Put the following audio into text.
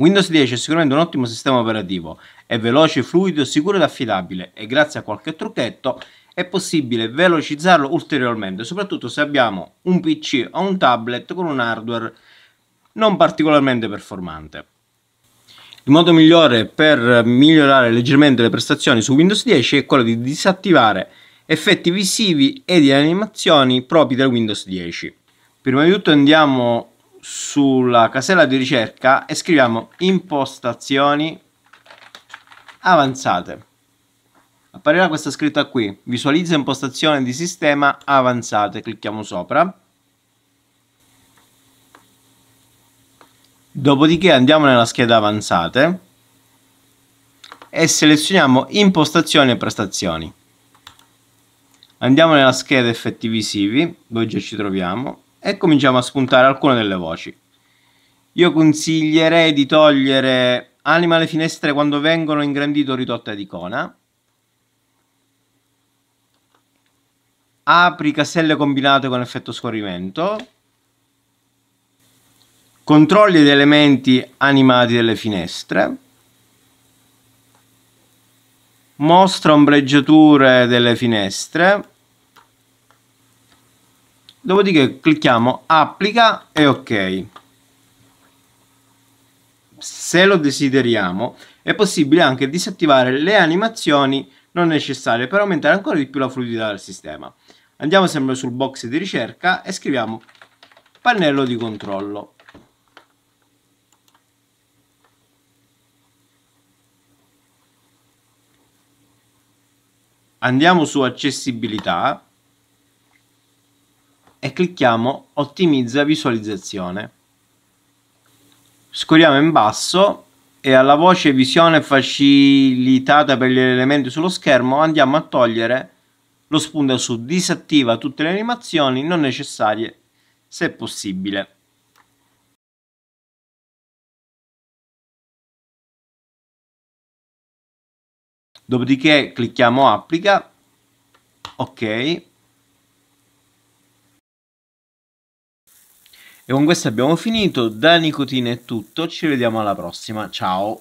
Windows 10 è sicuramente un ottimo sistema operativo, è veloce, fluido, sicuro ed affidabile e grazie a qualche trucchetto è possibile velocizzarlo ulteriormente, soprattutto se abbiamo un PC o un tablet con un hardware non particolarmente performante. Il modo migliore per migliorare leggermente le prestazioni su Windows 10 è quello di disattivare effetti visivi e di animazioni propri da Windows 10. Prima di tutto andiamo sulla casella di ricerca e scriviamo impostazioni avanzate. Apparirà questa scritta qui, visualizza impostazioni di sistema avanzate, clicchiamo sopra. Dopodiché andiamo nella scheda avanzate e selezioniamo impostazioni e prestazioni. Andiamo nella scheda effetti visivi dove già ci troviamo, e cominciamo a spuntare alcune delle voci. Io consiglierei di togliere anima alle finestre quando vengono ingrandito o ridotte ad icona. Apri caselle combinate con effetto scorrimento. Controlli gli elementi animati delle finestre. Mostra ombreggiature delle finestre dopodiché clicchiamo applica e ok se lo desideriamo è possibile anche disattivare le animazioni non necessarie per aumentare ancora di più la fluidità del sistema andiamo sempre sul box di ricerca e scriviamo pannello di controllo andiamo su accessibilità e clicchiamo ottimizza visualizzazione. Scorriamo in basso e alla voce visione facilitata per gli elementi sullo schermo andiamo a togliere lo spunto su disattiva tutte le animazioni non necessarie se possibile. Dopodiché clicchiamo applica, ok, E con questo abbiamo finito, da Nicotina è tutto, ci vediamo alla prossima, ciao!